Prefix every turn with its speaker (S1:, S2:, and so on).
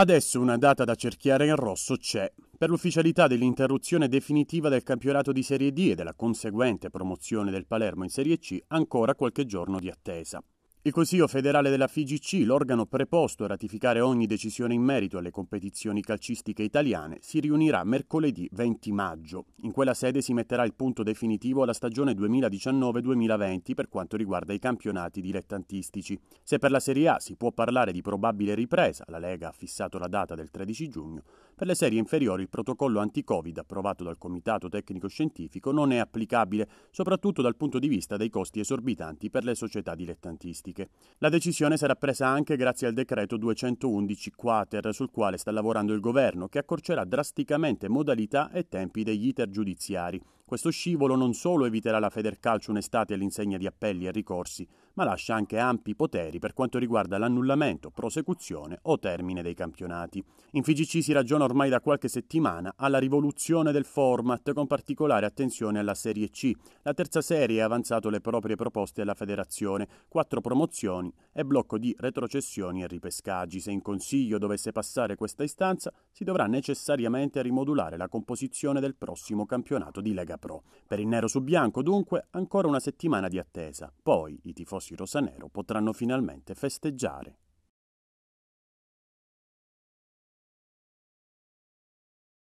S1: Adesso una data da cerchiare in rosso c'è. Per l'ufficialità dell'interruzione definitiva del campionato di Serie D e della conseguente promozione del Palermo in Serie C, ancora qualche giorno di attesa. Il Consiglio federale della FIGC, l'organo preposto a ratificare ogni decisione in merito alle competizioni calcistiche italiane, si riunirà mercoledì 20 maggio. In quella sede si metterà il punto definitivo alla stagione 2019-2020 per quanto riguarda i campionati dilettantistici. Se per la Serie A si può parlare di probabile ripresa, la Lega ha fissato la data del 13 giugno, per le serie inferiori il protocollo anti-Covid approvato dal Comitato Tecnico Scientifico non è applicabile, soprattutto dal punto di vista dei costi esorbitanti per le società dilettantistiche. La decisione sarà presa anche grazie al decreto 211 quater sul quale sta lavorando il governo, che accorcerà drasticamente modalità e tempi degli iter giudiziari. Questo scivolo non solo eviterà la Federcalcio un'estate all'insegna di appelli e ricorsi, ma lascia anche ampi poteri per quanto riguarda l'annullamento, prosecuzione o termine dei campionati. In FIGC si ragiona ormai da qualche settimana alla rivoluzione del format, con particolare attenzione alla Serie C. La terza serie ha avanzato le proprie proposte alla federazione, quattro promozioni e blocco di retrocessioni e ripescaggi. Se in consiglio dovesse passare questa istanza, si dovrà necessariamente rimodulare la composizione del prossimo campionato di Lega Pro. Per il nero su bianco, dunque, ancora una settimana di attesa. Poi i tifosi rosanero potranno finalmente festeggiare.